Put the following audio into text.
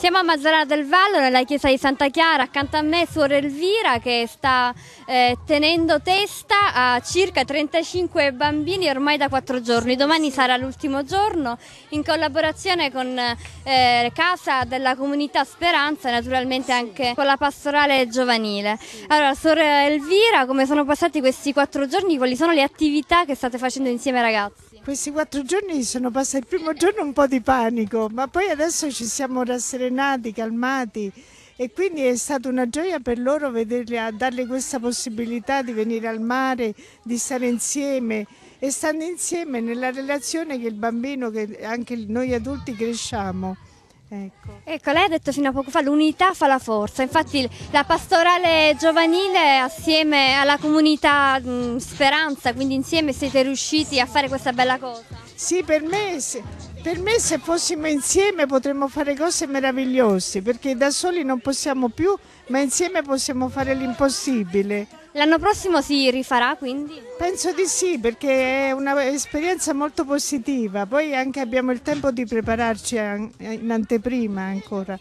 Siamo a Mazzara del Vallo, nella chiesa di Santa Chiara, accanto a me suora Elvira che sta eh, tenendo testa a circa 35 bambini ormai da 4 giorni. Domani sarà l'ultimo giorno in collaborazione con eh, Casa della Comunità Speranza e naturalmente anche con la pastorale giovanile. Allora, suora Elvira, come sono passati questi 4 giorni? Quali sono le attività che state facendo insieme ai ragazzi? Questi quattro giorni sono passati il primo giorno un po' di panico, ma poi adesso ci siamo rasserenati, calmati e quindi è stata una gioia per loro vederli, darle questa possibilità di venire al mare, di stare insieme e stando insieme nella relazione che il bambino, che anche noi adulti cresciamo. Ecco. ecco. lei ha detto fino a poco fa l'unità fa la forza, infatti la pastorale giovanile assieme alla comunità mh, Speranza, quindi insieme siete riusciti a fare questa bella cosa. Sì, per me, se, per me se fossimo insieme potremmo fare cose meravigliose, perché da soli non possiamo più, ma insieme possiamo fare l'impossibile. L'anno prossimo si rifarà quindi? Penso di sì perché è un'esperienza molto positiva, poi anche abbiamo il tempo di prepararci in anteprima ancora.